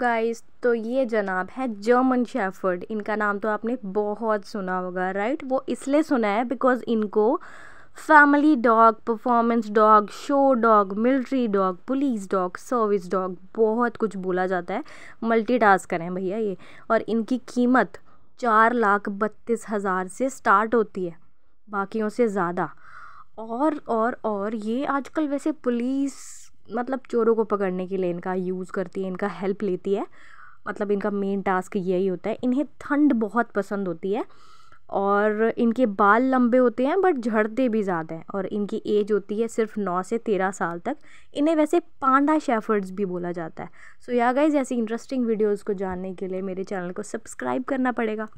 guys तो ये जनाब है जर्मन शेफर्ड इनका नाम तो आपने बहुत सुना होगा राइट वो इसलिए सुना है बिकॉज इनको family dog performance dog show dog military dog police dog service dog बहुत कुछ बोला जाता है मल्टी करें भैया ये और इनकी कीमत चार लाख बत्तीस हज़ार से स्टार्ट होती है बाकियों से ज़्यादा और और और ये आजकल वैसे पुलिस मतलब चोरों को पकड़ने के लिए इनका यूज़ करती है इनका हेल्प लेती है मतलब इनका मेन टास्क यही होता है इन्हें ठंड बहुत पसंद होती है और इनके बाल लंबे होते हैं बट झड़ते भी ज़्यादा हैं और इनकी एज होती है सिर्फ नौ से तेरह साल तक इन्हें वैसे पांडा शेफर्ड्स भी बोला जाता है सो या गाइज ऐसी इंटरेस्टिंग वीडियोज़ को जानने के लिए मेरे चैनल को सब्सक्राइब करना पड़ेगा